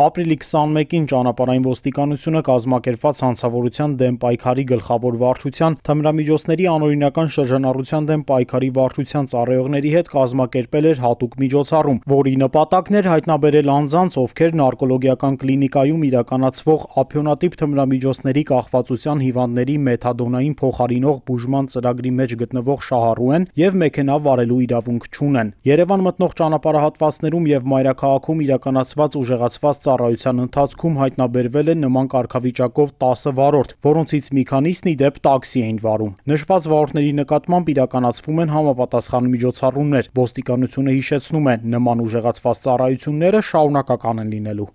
Ապրիլի 21-ին ճանապարհային ոստիկանությունը կազմակերպված հանցավորության դեմ պայքարի գլխավոր վարչության թմրամիջոցների անօրինական շրջանառության դեմ պայքարի վարչության ծառայողների հետ կազմակերպել էր հատուկ միջոցառում, որի նպատակն էր հայտնաբերել անձանց, ովքեր նարկոլոգիական կլինիկայում իրականացվող ափիոնատիպ թմրամիջոցների կախվածության հիվանդների մեթադոնային փոխարինող բուժման ծրագրի մեջ գտնվող շահառու են եւ մեքենա վարելու իրավունք չունեն։ Երևան մտնող ճանապարհահատվածներում եւ մայրաքաղաքում իրականացված ուժեղացված ծառայության ընթացքում հայտնաբերվել է նման կարգավիճակով 10 վարորդ, որոնցից մի քանիսն ի դեպ տաքսի էին վարում։ Նշված վարորդների նկատմամբ իրականացվում են համապատասխան միջոցառումներ։ Ոստիկանությունը հիշեցնում է, նման ուժեղացված ծառայությունները շարունակական են լինելու։